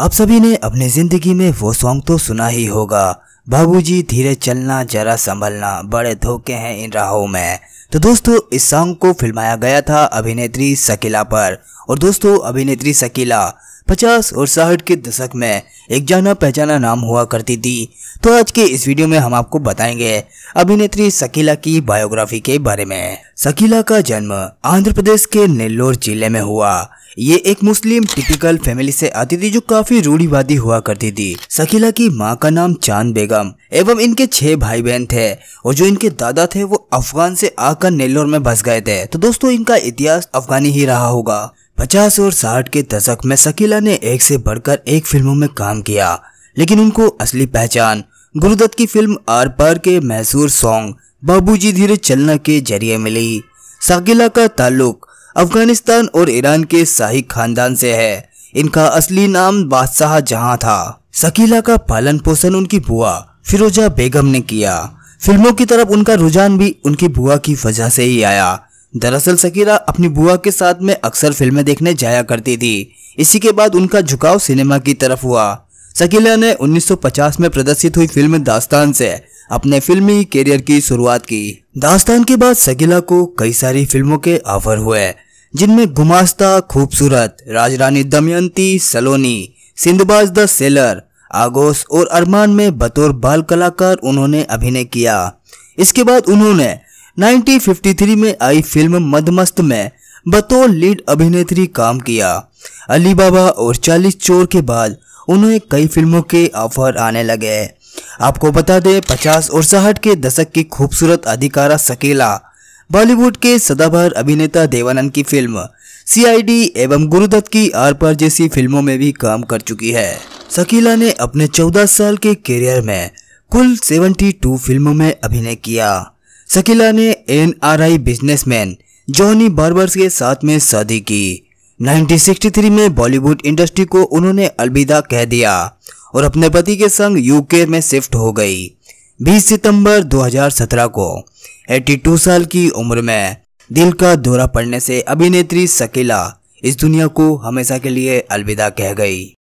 आप सभी ने अपने जिंदगी में वो सॉन्ग तो सुना ही होगा बाबूजी धीरे चलना जरा संभलना बड़े धोखे हैं इन राहों में तो दोस्तों इस सॉन्ग को फिल्माया गया था अभिनेत्री सकीला पर और दोस्तों अभिनेत्री सकीला 50 और साठ के दशक में एक जाना पहचाना नाम हुआ करती थी तो आज के इस वीडियो में हम आपको बताएंगे अभिनेत्री सकीला की बायोग्राफी के बारे में सकीला का जन्म आंध्र प्रदेश के नेल्लोर जिले में हुआ ये एक मुस्लिम टिपिकल फैमिली से आती थी जो काफी रूढ़ीवादी हुआ करती थी सकीला की माँ का नाम चांद बेगम एवं इनके छह भाई बहन थे और जो इनके दादा थे वो अफगान से आकर नेल्लोर में बस गए थे तो दोस्तों इनका इतिहास अफगानी ही रहा होगा पचास और साठ के दशक में सकीला ने एक से बढ़कर एक फिल्मों में काम किया लेकिन उनको असली पहचान गुरुदत्त की फिल्म आर पार के मैसूर सॉन्ग बाबूजी धीरे चलना के जरिए मिली साकिला का ताल्लुक अफगानिस्तान और ईरान के शाही खानदान से है इनका असली नाम बादशाह जहां था सकीला का पालन पोषण उनकी बुआ फिरोजा बेगम ने किया फिल्मों की तरफ उनका रुझान भी उनकी बुआ की वजह से ही आया दरअसल सकीला अपनी बुआ के साथ में अक्सर फिल्में देखने जाया करती थी इसी के बाद उनका झुकाव सिनेमा की तरफ हुआ सकीला ने 1950 में प्रदर्शित हुई फिल्म दास्तान से अपने फिल्मी करियर की शुरुआत की दास्तान के बाद सकीला को कई सारी फिल्मों के ऑफर हुए जिनमें गुमास्ता खूबसूरत राजरानी दमयंती सलोनी सिंधबाज द सेलर आगोश और अरमान में बतौर बाल कलाकार उन्होंने अभिनय किया इसके बाद उन्होंने 1953 में आई फिल्म मदमस्त में बतौर लीड अभिनेत्री काम किया अली बाबा और चालीस चोर के बाद उन्हें कई फिल्मों के ऑफर आने लगे आपको बता दें 50 और साहठ के दशक की खूबसूरत अधिकारा सकेला बॉलीवुड के सदाभर अभिनेता देवानंद की फिल्म सीआईडी एवं गुरुदत्त की आर पार जैसी फिल्मों में भी काम कर चुकी है सकीला ने अपने 14 साल के करियर में कुल 72 फिल्मों में अभिनय किया सकीला ने बिजनेस बिजनेसमैन जॉनी बार्बर्स के साथ में शादी की 1963 में बॉलीवुड इंडस्ट्री को उन्होंने अलविदा कह दिया और अपने पति के संग यूके में शिफ्ट हो गई 20 सितंबर 2017 को 82 साल की उम्र में दिल का दौरा पड़ने से अभिनेत्री शकीला इस दुनिया को हमेशा के लिए अलविदा कह गई